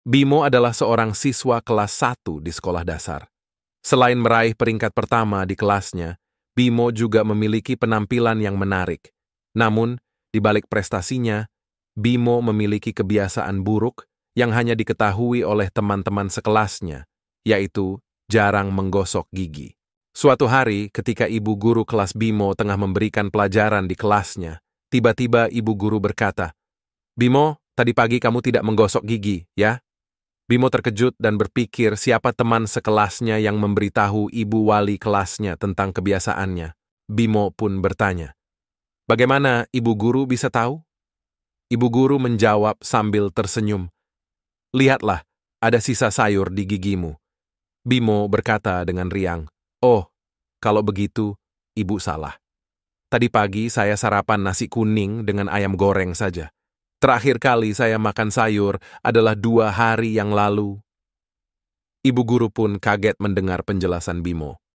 Bimo adalah seorang siswa kelas 1 di sekolah dasar. Selain meraih peringkat pertama di kelasnya, Bimo juga memiliki penampilan yang menarik. Namun, di balik prestasinya, Bimo memiliki kebiasaan buruk yang hanya diketahui oleh teman-teman sekelasnya, yaitu jarang menggosok gigi. Suatu hari, ketika ibu guru kelas Bimo tengah memberikan pelajaran di kelasnya, tiba-tiba ibu guru berkata, Bimo, tadi pagi kamu tidak menggosok gigi, ya? Bimo terkejut dan berpikir siapa teman sekelasnya yang memberitahu ibu wali kelasnya tentang kebiasaannya. Bimo pun bertanya, Bagaimana ibu guru bisa tahu? Ibu guru menjawab sambil tersenyum, Lihatlah, ada sisa sayur di gigimu. Bimo berkata dengan riang, Oh, kalau begitu, ibu salah. Tadi pagi saya sarapan nasi kuning dengan ayam goreng saja. Terakhir kali saya makan sayur adalah dua hari yang lalu. Ibu guru pun kaget mendengar penjelasan Bimo.